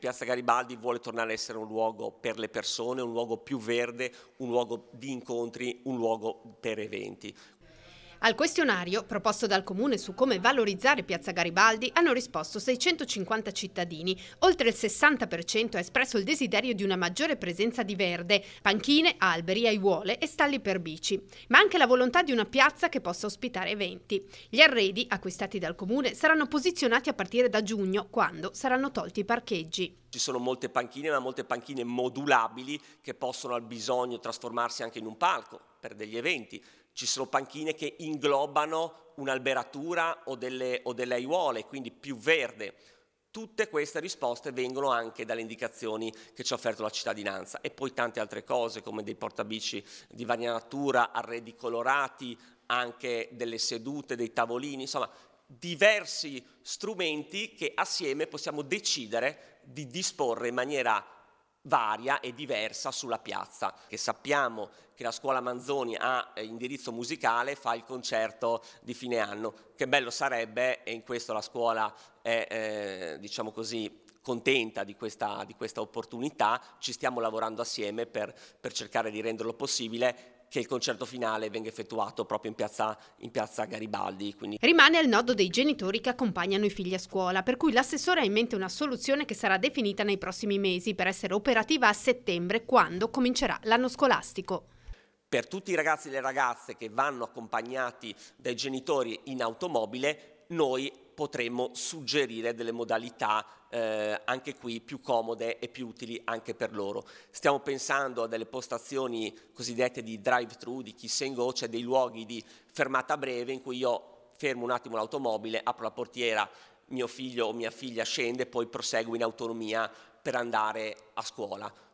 Piazza Garibaldi vuole tornare a essere un luogo per le persone, un luogo più verde, un luogo di incontri, un luogo per eventi. Al questionario proposto dal Comune su come valorizzare Piazza Garibaldi hanno risposto 650 cittadini. Oltre il 60% ha espresso il desiderio di una maggiore presenza di verde, panchine, alberi, aiuole e stalli per bici, ma anche la volontà di una piazza che possa ospitare eventi. Gli arredi, acquistati dal Comune, saranno posizionati a partire da giugno, quando saranno tolti i parcheggi. Ci sono molte panchine, ma molte panchine modulabili che possono al bisogno trasformarsi anche in un palco per degli eventi ci sono panchine che inglobano un'alberatura o delle, o delle aiuole, quindi più verde. Tutte queste risposte vengono anche dalle indicazioni che ci ha offerto la cittadinanza e poi tante altre cose come dei portabici di varia natura, arredi colorati, anche delle sedute, dei tavolini, insomma diversi strumenti che assieme possiamo decidere di disporre in maniera varia e diversa sulla piazza, che sappiamo che la scuola Manzoni ha eh, indirizzo musicale, fa il concerto di fine anno, che bello sarebbe, e in questo la scuola è, eh, diciamo così, contenta di questa, di questa, opportunità, ci stiamo lavorando assieme per, per cercare di renderlo possibile, che il concerto finale venga effettuato proprio in piazza, in piazza Garibaldi. Quindi. Rimane il nodo dei genitori che accompagnano i figli a scuola, per cui l'assessore ha in mente una soluzione che sarà definita nei prossimi mesi per essere operativa a settembre quando comincerà l'anno scolastico per tutti i ragazzi e le ragazze che vanno accompagnati dai genitori in automobile, noi potremmo suggerire delle modalità eh, anche qui più comode e più utili anche per loro. Stiamo pensando a delle postazioni cosiddette di drive-thru, di kiss and go, cioè dei luoghi di fermata breve in cui io fermo un attimo l'automobile, apro la portiera, mio figlio o mia figlia scende e poi proseguo in autonomia per andare a scuola